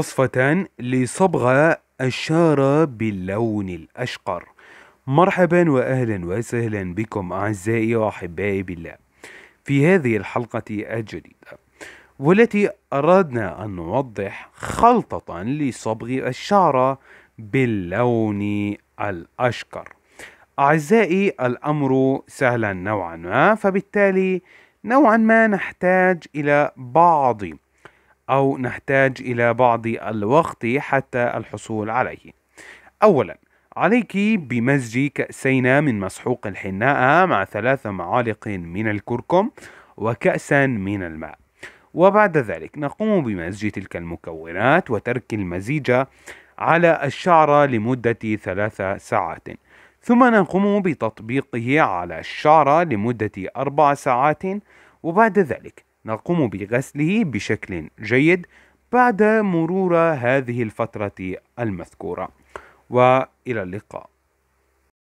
وصفة لصبغة الشارة باللون الأشقر مرحبا وأهلا وسهلا بكم أعزائي وأحبائي بالله في هذه الحلقة الجديدة والتي أردنا أن نوضح خلطة لصبغ الشعر باللون الأشقر أعزائي الأمر سهلا نوعا ما فبالتالي نوعا ما نحتاج إلى بعض أو نحتاج إلى بعض الوقت حتى الحصول عليه أولا عليك بمزج كأسين من مسحوق الحناء مع ثلاث معالق من الكركم وكأسا من الماء وبعد ذلك نقوم بمزج تلك المكونات وترك المزيج على الشعرة لمدة ثلاث ساعات ثم نقوم بتطبيقه على الشعرة لمدة أربع ساعات وبعد ذلك نقوم بغسله بشكل جيد بعد مرور هذه الفترة المذكورة وإلى اللقاء